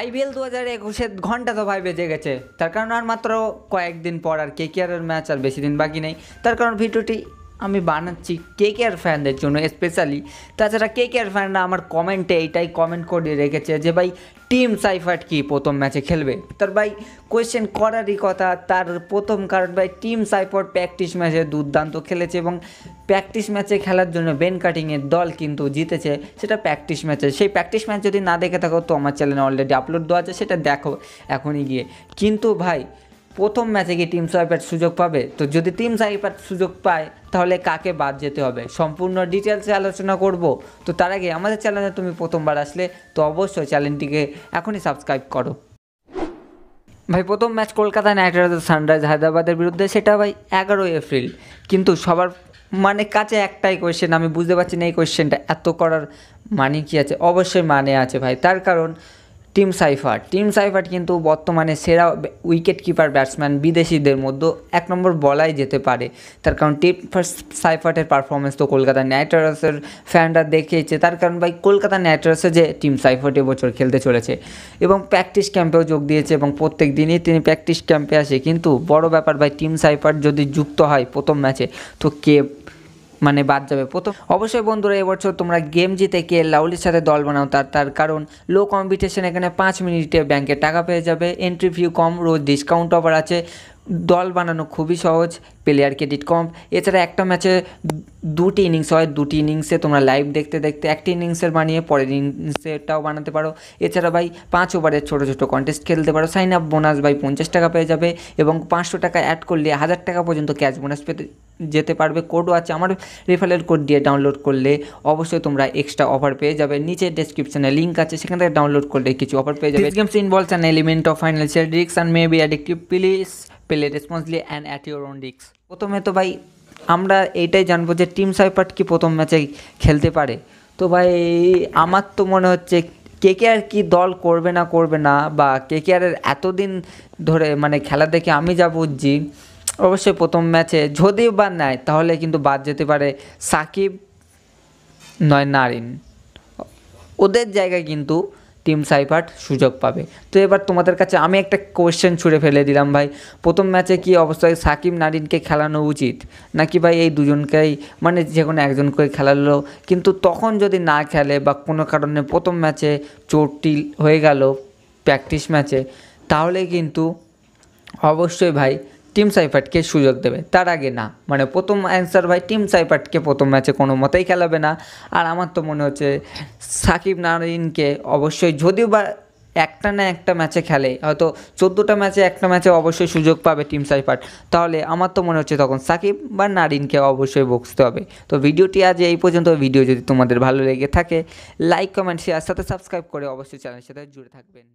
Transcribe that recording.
IPL দু হাজার একুশের ঘন্টা তো ভাই বেজে গেছে তার কারণ আর মাত্র কয়েকদিন পর আর কে কেয়ারের ম্যাচ আর বেশি দিন বাকি নেই তার কারণ ভিডিওটি আমি বানাচ্ছি কে কেয়ার ফ্যানদের জন্য স্পেশালি তাছাড়া কে কেয়ার ফ্যানরা আমার কমেন্টে এইটাই কমেন্ট করে রেখেছে যে ভাই টিম সাইফার্ট কি প্রথম ম্যাচে খেলবে তার ভাই কোয়েশ্চেন করারই কথা তার প্রথম কারণ ভাই টিম সাইফার্ট প্র্যাকটিস ম্যাচে দুর্দান্ত খেলেছে এবং প্র্যাকটিস ম্যাচে খেলার জন্য বেন কাটিংয়ের দল কিন্তু জিতেছে সেটা প্র্যাকটিস ম্যাচে সেই প্র্যাকটিস ম্যাচ যদি না দেখে থাকো তো আমার চ্যানেলে অলরেডি আপলোড দেওয়া আছে সেটা দেখো এখনই গিয়ে কিন্তু ভাই প্রথম ম্যাচে কি টিম সাইপার সুযোগ পাবে তো যদি টিম সাইপার সুযোগ পায় তাহলে কাকে বাদ যেতে হবে সম্পূর্ণ ডিটেলসে আলোচনা করব তো তার আগে আমাদের চ্যানেলে তুমি প্রথমবার আসলে তো অবশ্যই চ্যানেলটিকে এখনই সাবস্ক্রাইব করো ভাই প্রথম match Kolkata Knight Riders sunrise হায়দ্রাবাদের বিরুদ্ধে সেটা ভাই এগারোই এপ্রিল কিন্তু সবার মানে কাছে একটাই কোয়েশ্চেন আমি বুঝতে পারছি না এই কোয়েশ্চেনটা এত করার মানে কি আছে অবশ্যই মানে আছে ভাই তার কারণ টিম সাইফার টিম সাইফার কিন্তু বর্তমানে সেরা উইকেট কিপার ব্যাটসম্যান বিদেশিদের মধ্যে এক নম্বর বলাই যেতে পারে তার কারণ টিম সাইফার্টের পারফরমেন্স তো কলকাতা নাইট রাইডার্সের ফ্যানরা দেখেছে তার কারণ ভাই কলকাতা নাইট রাইডার্সে যে টিম সাইফার্ট এবছর খেলতে চলেছে এবং প্র্যাকটিস ক্যাম্পেও যোগ দিয়েছে এবং প্রত্যেক দিনই তিনি প্র্যাকটিস ক্যাম্পে আসে কিন্তু বড় ব্যাপার ভাই টিম সাইফার্ট যদি যুক্ত হয় প্রথম ম্যাচে তো কে মানে বাদ যাবে প্রথম অবশ্যই বন্ধুরা এবছর তোমরা গেম জিতে কে লাউলির সাথে দল বানাও তার তার কারণ লো কম্পিটিশন এখানে পাঁচ মিনিটে ব্যাংকে টাকা পেয়ে যাবে এন্ট্রি ফিউ কম রোজ ডিসকাউন্ট অফার আছে দল বানানো খুবই সহজ প্লেয়ার ক্রেডিট কম এছাড়া একটা ম্যাচে দুটি ইনিংস হয় দুটি ইনিংসে তোমরা লাইভ দেখতে দেখতে একটি ইনিংসের বানিয়ে পরের ইনিংসেরটাও বানাতে পারো এছাড়া ভাই পাঁচ ওভারের ছোটো ছোটো কন্টেস্ট খেলতে পারো সাইন আপ বোনাস ভাই পঞ্চাশ টাকা পেয়ে যাবে এবং পাঁচশো টাকা অ্যাড করলে হাজার টাকা পর্যন্ত ক্যাশ বোনাস পেতে যেতে পারবে কোডও আছে আমার রেফারেল কোড দিয়ে ডাউনলোড করলে অবশ্যই তোমরা এক্সট্রা অফার পেয়ে যাবে নিচে ডেসক্রিপশনে লিঙ্ক আছে সেখান থেকে ডাউনলোড করলে কিছু অফার পেয়ে যাবে games involves an element of financial রিক্স and may be addictive please play রেসপন্সলি and at your own রিক্স প্রথমে তো ভাই আমরা এইটাই জানবো যে টিম সাইপার্ট কি প্রথম ম্যাচে খেলতে পারে তো ভাই আমার তো মনে হচ্ছে কে কে আর কি দল করবে না করবে না বা কে কে আর এতদিন ধরে মানে খেলা দেখে আমি যা বুঝছি অবশ্যই প্রথম ম্যাচে যদি বা নেয় তাহলে কিন্তু বাদ যেতে পারে সাকিব নয় নারিন ওদের জায়গায় কিন্তু টিম সাইফার্ট সুযোগ পাবে তো এবার তোমাদের কাছে আমি একটা কোয়েশ্চেন ছুড়ে ফেলে দিলাম ভাই প্রথম ম্যাচে কি অবস্থায় সাকিব নারিনকে খেলানো উচিত নাকি ভাই এই দুজনকেই মানে যে কোনো একজন করে খেলালো কিন্তু তখন যদি না খেলে বা কোনো কারণে প্রথম ম্যাচে চোটটি হয়ে গেল প্র্যাকটিস ম্যাচে তাহলে কিন্তু অবশ্যই ভাই টিম সাইফার্টকে সুযোগ দেবে তার আগে না মানে প্রথম অ্যান্সার ভাই টিম সাইফার্টকে প্রথম ম্যাচে কোনো মতেই খেলাবে না আর আমার তো মনে হচ্ছে সাকিব নারিনকে অবশ্যই যদিও বা একটা না একটা ম্যাচে খেলে হয়তো চোদ্দোটা ম্যাচে একটা ম্যাচে অবশ্যই সুযোগ পাবে টিম সাইফার তাহলে আমার তো মনে হচ্ছে তখন সাকিব বা নারিনকে অবশ্যই বকসতে হবে তো ভিডিওটি আজ এই পর্যন্ত ভিডিও যদি তোমাদের ভালো লেগে থাকে লাইক কমেন্ট শেয়ার সাথে সাবস্ক্রাইব করে অবশ্যই চ্যানেলের সাথে জুড়ে থাকবেন